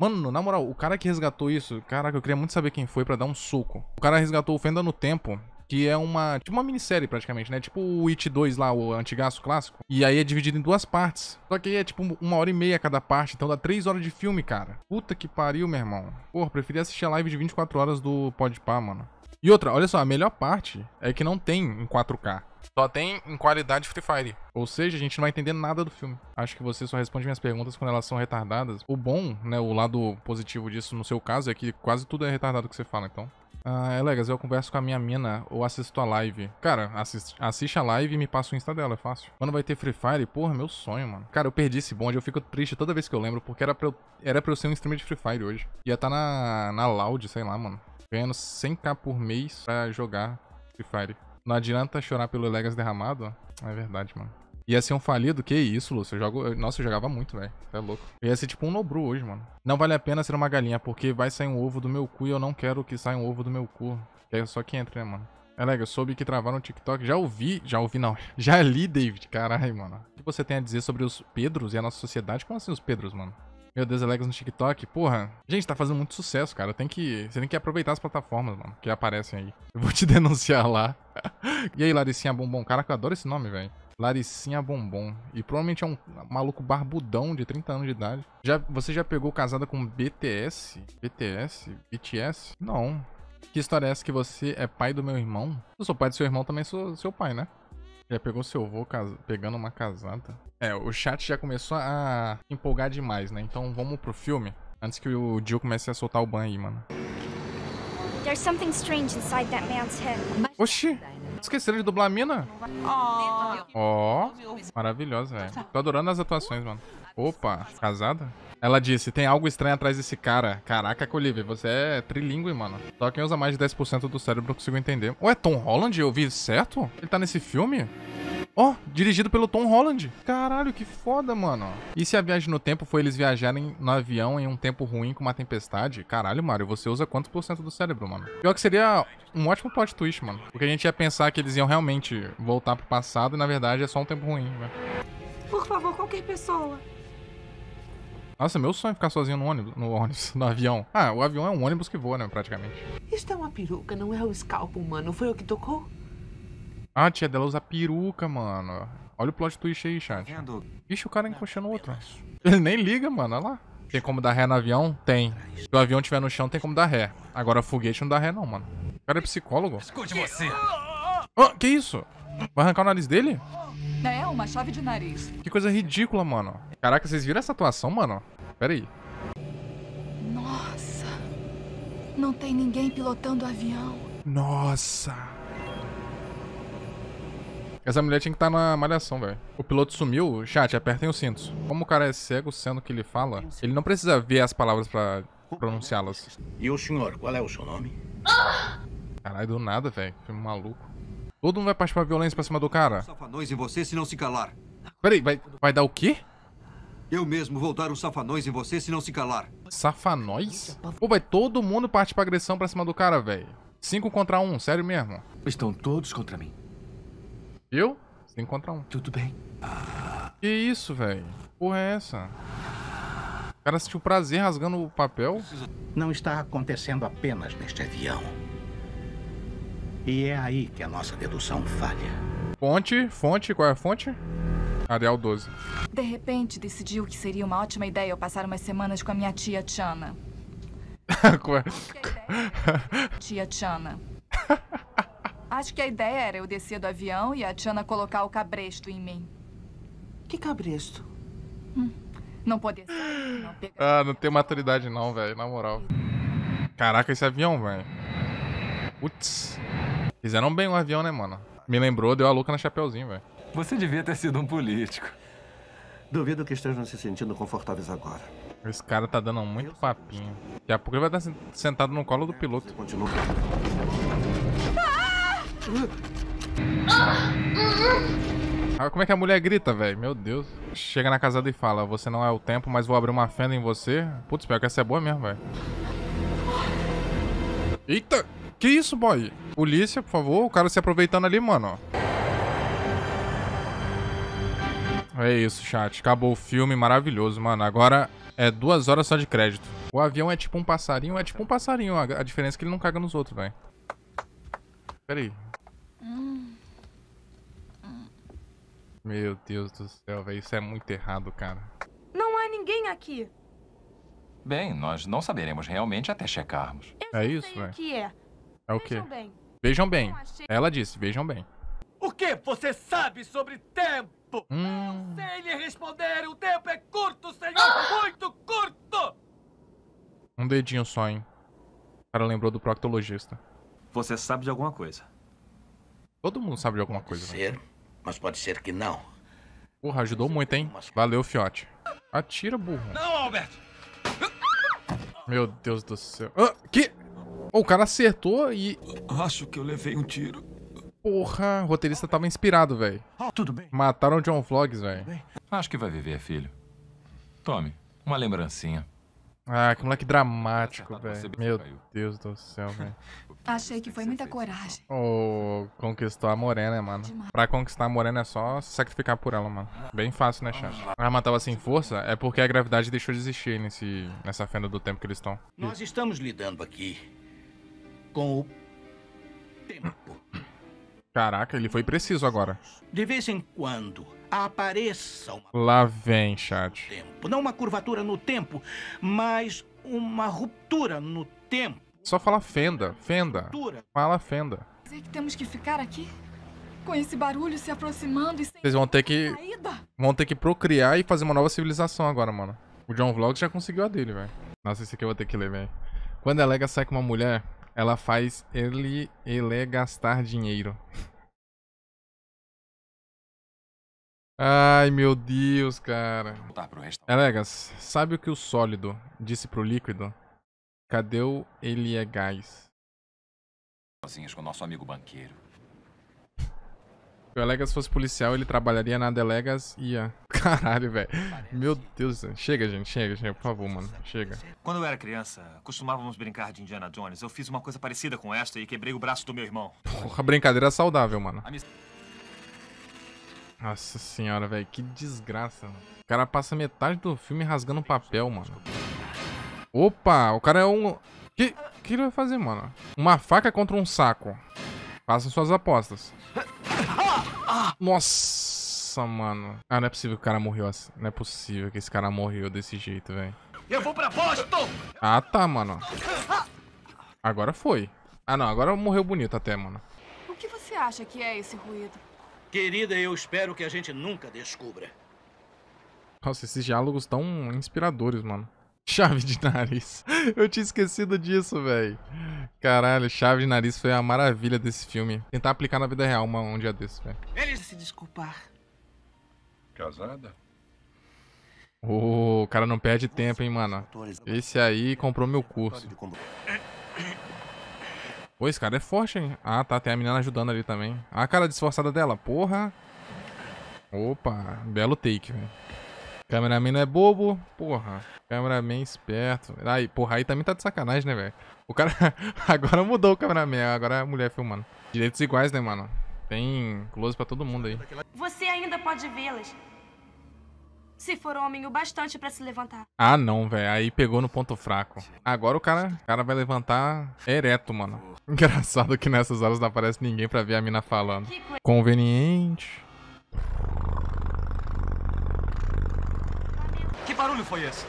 Mano, na moral, o cara que resgatou isso, caraca, eu queria muito saber quem foi para dar um soco. O cara resgatou o Fenda no Tempo, que é uma, tipo uma minissérie praticamente, né? Tipo o It 2 lá, o antigaço clássico. E aí é dividido em duas partes. Só que aí é tipo uma hora e meia cada parte, então dá três horas de filme, cara. Puta que pariu, meu irmão. Porra, preferia assistir a live de 24 horas do Podpah, mano. E outra, olha só, a melhor parte é que não tem em 4K. Só tem em qualidade Free Fire. Ou seja, a gente não vai entender nada do filme. Acho que você só responde minhas perguntas quando elas são retardadas. O bom, né, o lado positivo disso no seu caso é que quase tudo é retardado que você fala, então. Ah, é legal, eu converso com a minha mina ou assisto a live. Cara, assiste, assiste a live e me passa o Insta dela, é fácil. Quando vai ter Free Fire, porra, meu sonho, mano. Cara, eu perdi esse bonde, eu fico triste toda vez que eu lembro, porque era pra eu, era pra eu ser um streamer de Free Fire hoje. Ia tá na, na Loud, sei lá, mano ganhando 100k por mês pra jogar Free Fire. Não adianta chorar pelo Legas derramado, ó. É verdade, mano. Ia ser um falido? Que isso, Lúcio? Eu jogo... Nossa, eu jogava muito, velho. Tá louco. ia ser tipo um Nobru hoje, mano. Não vale a pena ser uma galinha, porque vai sair um ovo do meu cu e eu não quero que saia um ovo do meu cu. Que é só que entra, né, mano? É legal, eu soube que travaram o TikTok. Já ouvi, já ouvi não. Já li, David. Caralho, mano. O que você tem a dizer sobre os Pedros e a nossa sociedade? Como assim os Pedros, mano? Meu Deus, Alex no TikTok. Porra, gente, tá fazendo muito sucesso, cara. Tem que, você tem que aproveitar as plataformas, mano, que aparecem aí. Eu vou te denunciar lá. e aí, Laricinha Bombom. Caraca, eu adoro esse nome, velho. Laricinha Bombom. E provavelmente é um maluco barbudão de 30 anos de idade. Já, você já pegou casada com BTS? BTS? BTS? Não. Que história é essa que você é pai do meu irmão? Eu sou pai do seu irmão, também sou seu pai, né? Já pegou seu avô cas... pegando uma casada. É, o chat já começou a empolgar demais, né? Então vamos pro filme. Antes que o Jill comece a soltar o ban aí, mano. There's something strange inside that man's head. Oxi! Esqueceram de dublar a mina? Ó, oh. oh, maravilhosa, velho. Tô adorando as atuações, mano. Opa, casada? Ela disse, tem algo estranho atrás desse cara. Caraca, Colívia, você é trilingüe, mano. Só quem usa mais de 10% do cérebro eu consigo entender. Ué, Tom Holland? Eu vi certo? Ele tá nesse filme? Ó, oh, dirigido pelo Tom Holland. Caralho, que foda, mano. E se a viagem no tempo foi eles viajarem no avião em um tempo ruim com uma tempestade? Caralho, Mario, você usa quantos por cento do cérebro, mano? Pior que seria um ótimo plot twist, mano. Porque a gente ia pensar que eles iam realmente voltar pro passado e na verdade é só um tempo ruim, velho. Né? Por favor, qualquer pessoa. Nossa, meu sonho é ficar sozinho no ônibus, no ônibus, no avião. Ah, o avião é um ônibus que voa, né, praticamente. Isto é uma peruca, não é o scalpo mano? Foi o que tocou? Ah, a tia dela usa peruca, mano. Olha o plot twist aí, chat. Tá Ixi, o cara encoxando o outro. Ele nem liga, mano, olha lá. Tem como dar ré no avião? Tem. Se o avião estiver no chão, tem como dar ré. Agora, foguete não dá ré não, mano. O cara é psicólogo. Escute você. Ah, que isso? Vai arrancar o nariz dele? uma chave de nariz. Que coisa ridícula, mano. Caraca, vocês viram essa atuação, mano? Pera aí. Nossa. Não tem ninguém pilotando o avião. Nossa. Essa mulher tinha que estar tá na malhação, velho. O piloto sumiu. Chat, apertem os cintos. Como o cara é cego, sendo que ele fala, ele não precisa ver as palavras pra pronunciá-las. E o senhor, qual é o seu nome? Caralho, do nada, velho. Filme maluco. Todo mundo vai partir pra violência pra cima do cara. Safanões em você se não se calar. Peraí, vai, vai dar o quê? Eu mesmo vou dar safanões em você se não se calar. Safanões? Pô, vai todo mundo partir pra agressão pra cima do cara, velho. Cinco contra um, sério mesmo. Estão todos contra mim. Eu? Cinco contra um. Tudo bem. Que isso, velho? Porra é essa? O cara sentiu prazer rasgando o papel? Não está acontecendo apenas neste avião. E é aí que a nossa dedução falha. Fonte, fonte, qual é a fonte? Ariel 12. De repente, decidiu que seria uma ótima ideia eu passar umas semanas com a minha tia Tiana. É? tia Tiana. Acho que a ideia era eu descer do avião e a Tiana colocar o cabresto em mim. Que cabresto? Hum, não poder Não pegar... Ah, não tem maturidade não, velho, na moral. Caraca, esse avião, velho. Putz. Fizeram bem o avião, né, mano? Me lembrou, deu a louca na Chapeuzinho, velho. Você devia ter sido um político. Duvido que estejam se sentindo confortáveis agora. Esse cara tá dando muito papinho. Daqui a pouco ele vai tá estar sentado no colo do piloto. Continua. Ah! ah, como é que a mulher grita, velho? Meu Deus. Chega na casada e fala, você não é o tempo, mas vou abrir uma fenda em você. Putz, pior que essa é boa mesmo, velho. Eita! Que isso, boy? Polícia, por favor. O cara se aproveitando ali, mano. É isso, chat. Acabou o filme, maravilhoso, mano. Agora é duas horas só de crédito. O avião é tipo um passarinho, é tipo um passarinho. A, diferença é que ele não caga nos outros, velho. Pera aí. Meu Deus do céu, velho. Isso é muito errado, cara. Não há ninguém aqui. Bem, nós não saberemos realmente até checarmos. Eu é isso, velho. que é. É o quê? Vejam bem. Vejam bem. Ela disse, vejam bem. O que você sabe sobre tempo? Hum. Não sei lhe responder. O tempo é curto, senhor. Ah. Muito curto. Um dedinho só, hein? O cara lembrou do proctologista. Você sabe de alguma coisa. Todo mundo sabe de alguma pode coisa. Né? Ser, né? mas pode ser que não. Porra, ajudou muito, hein? Valeu, fiote. Atira, burro. Não, Alberto! Meu Deus do céu. Ah, que? O cara acertou e... Acho que eu levei um tiro. Porra, o roteirista tava inspirado, velho. Ah, tudo bem. Mataram o John Vlogs, velho. Acho que vai viver, filho. Tome, uma lembrancinha. Ah, que moleque dramático, velho. Meu Deus do céu, velho. Achei que foi muita coragem. Oh, conquistou a morena, né, mano. Pra conquistar a morena é só se sacrificar por ela, mano. Bem fácil, né, chat? Ah, matava tava sem força é porque a gravidade deixou de existir nesse, nessa fenda do tempo que eles estão. Nós estamos lidando aqui com o tempo. Caraca, ele foi preciso agora. De vez em quando apareça uma. Lá vem, chat. Tempo. Não uma curvatura no tempo, mas uma ruptura no tempo. Só fala fenda, fenda. Ruptura. Fala fenda. Quer dizer é que temos que ficar aqui? Com esse barulho se aproximando e sem. Vocês vão ter que. Saída? Vão ter que procriar e fazer uma nova civilização agora, mano. O John Vlog já conseguiu a dele, velho. Nossa, esse aqui eu vou ter que ler, velho. Quando a é Lega sai com uma mulher, ela faz ele, ele gastar dinheiro. Ai, meu Deus, cara. Elegas, sabe o que o sólido disse pro líquido? Cadê o ele é gás? Sozinhos com nosso amigo banqueiro. Se o Elegas fosse policial, ele trabalharia na Delegas e ia caralho, velho. Meu Deus, chega, gente, chega, chega, por favor, mano, chega. Quando eu era criança, costumávamos brincar de Indiana Jones. Eu fiz uma coisa parecida com esta e quebrei o braço do meu irmão. Porra, brincadeira saudável, mano. Nossa senhora, velho, que desgraça. Mano. O cara passa metade do filme rasgando papel, mano. Opa, o cara é um... Que, que ele vai fazer, mano? Uma faca contra um saco. Faça suas apostas. Ah! Ah! Nossa. Nossa, mano. Ah, não é possível que o cara morreu assim. Não é possível que esse cara morreu desse jeito, velho. Eu vou pra Boston! Ah, tá, mano. Agora foi. Ah, não. Agora morreu bonito até, mano. O que você acha que é esse ruído? Querida, eu espero que a gente nunca descubra. Nossa, esses diálogos tão inspiradores, mano. Chave de nariz. Eu tinha esquecido disso, velho. Caralho, chave de nariz foi a maravilha desse filme. Tentar aplicar na vida real uma, um dia desse, velho. Eles se desculpar casada? O cara não perde tempo, hein, mano. Esse aí comprou meu curso. Pô, esse cara é forte, hein? Ah, tá. Tem a menina ajudando ali também. Ah, a cara disfarçada dela. Porra. Opa. Belo take, velho. Cameraman não é bobo. Porra. Cameraman esperto. Aí, porra, aí também tá de sacanagem, né, velho? O cara... agora mudou o cameraman. Agora é a mulher filmando. Direitos iguais, né, mano? Tem close pra todo mundo aí. Você ainda pode vê-las. Se for homem o bastante para se levantar. Ah, não, velho. Aí pegou no ponto fraco. Agora o cara, o cara vai levantar ereto, mano. Engraçado que nessas horas não aparece ninguém para ver a mina falando. Conveniente. Que barulho foi esse?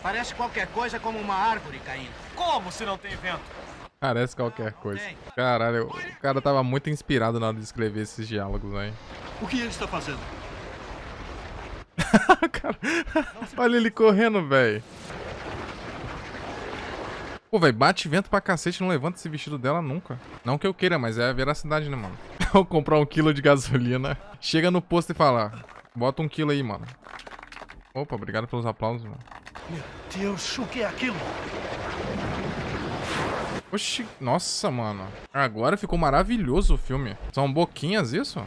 Parece qualquer coisa como uma árvore caindo. Como se não tem vento? Parece qualquer coisa. Caralho, o cara tava muito inspirado na hora de escrever esses diálogos aí. O que ele está fazendo? Olha ele correndo, velho. Pô, velho, bate vento pra cacete, não levanta esse vestido dela nunca. Não que eu queira, mas é a veracidade, né, mano? Vou comprar um quilo de gasolina. Chega no posto e fala, bota um quilo aí, mano. Opa, obrigado pelos aplausos, mano. Meu Deus, o que é aquilo? Oxi, nossa, mano. Agora ficou maravilhoso o filme. São boquinhas isso?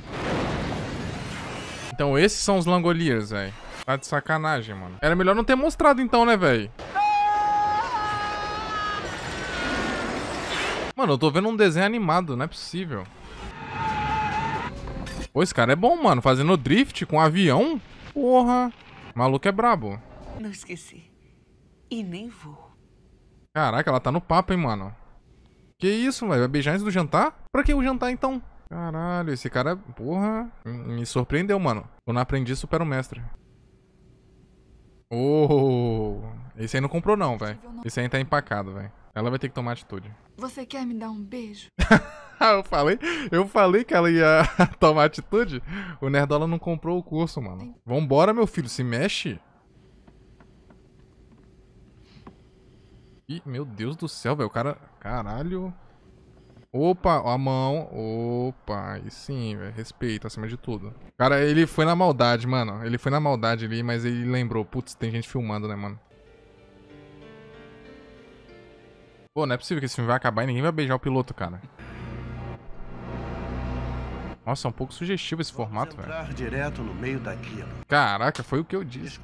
Então esses são os Langoliers, velho. Tá de sacanagem, mano. Era melhor não ter mostrado então, né, velho? Mano, eu tô vendo um desenho animado, não é possível. Pô, esse cara é bom, mano. Fazendo drift com um avião? Porra. O maluco é brabo. Não esqueci. E nem vou. Caraca, ela tá no papo, hein, mano. Que isso, velho? Vai beijar antes do jantar? Pra que o jantar, então? Caralho, esse cara, porra, me surpreendeu, mano. Eu não aprendi, supera o mestre. Oh, esse aí não comprou não, velho. Esse aí tá empacado, velho. Ela vai ter que tomar atitude. Você quer me dar um beijo? eu falei, eu falei que ela ia tomar atitude. O Nerdola não comprou o curso, mano. Vambora, meu filho, se mexe. Ih, meu Deus do céu, velho. O cara, caralho. Opa, a mão. Opa, aí sim, velho. Respeito acima de tudo. Cara, ele foi na maldade, mano. Ele foi na maldade ali, mas ele lembrou. Putz, tem gente filmando, né, mano? Pô, não é possível que esse filme vai acabar e ninguém vai beijar o piloto, cara. Nossa, é um pouco sugestivo esse Vamos formato, velho. direto no meio daquilo. Caraca, foi o que eu disse.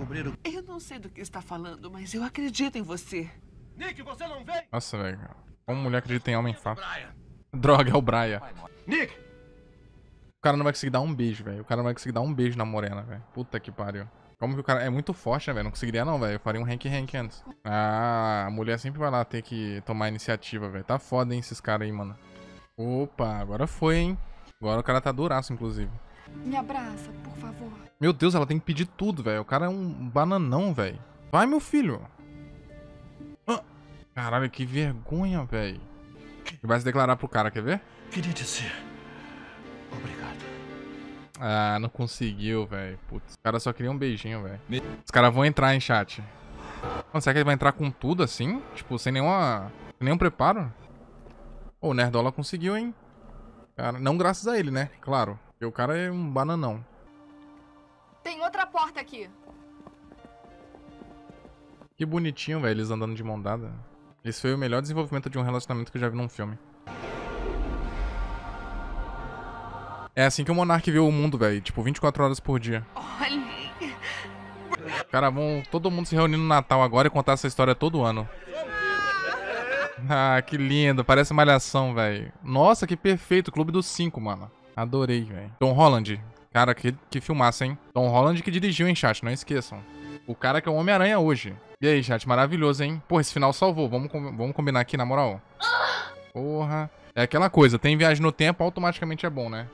Eu não sei do que está falando, mas eu acredito em você. Nick, você não vem? Nossa, velho. Como mulher acredita em homem é fato. Brian. Droga, é o Brian. Nick! O cara não vai conseguir dar um beijo, velho. O cara não vai conseguir dar um beijo na morena, velho. Puta que pariu. Como que o cara... É muito forte, né, velho? Não conseguiria não, velho. Eu faria um rank-rank antes. Ah, a mulher sempre vai lá ter que tomar iniciativa, velho. Tá foda, hein, esses caras aí, mano. Opa, agora foi, hein. Agora o cara tá duraço, inclusive. Me abraça, por favor. Meu Deus, ela tem que pedir tudo, velho. O cara é um bananão, velho. Vai, meu filho. Ah. Caralho, que vergonha, velho. E vai se declarar pro cara, quer ver? Queria dizer. Obrigado. Ah, não conseguiu, velho. Putz, os caras só queriam um beijinho, velho. Os caras vão entrar em chat. Mano, será que ele vai entrar com tudo assim? Tipo, sem nenhuma. Sem nenhum preparo? Ô, oh, o Nerdola conseguiu, hein? Cara, não graças a ele, né? Claro. Porque o cara é um bananão. Tem outra porta aqui. Que bonitinho, velho, eles andando de mão dada. Esse foi o melhor desenvolvimento de um relacionamento que eu já vi num filme. É assim que o Monark vê o mundo, velho. Tipo, 24 horas por dia. Cara, vão todo mundo se reunir no Natal agora e contar essa história todo ano. Ah, que lindo. Parece malhação, velho. Nossa, que perfeito. Clube dos Cinco, mano. Adorei, velho. Tom Holland. Cara, que, que filmaço, hein? Tom Holland que dirigiu em chat, não esqueçam. O cara que é o Homem-Aranha hoje. E aí, chat, maravilhoso, hein? Porra, esse final salvou. Vamos, com... vamos combinar aqui, na moral. Porra. É aquela coisa, tem viagem no tempo, automaticamente é bom, né?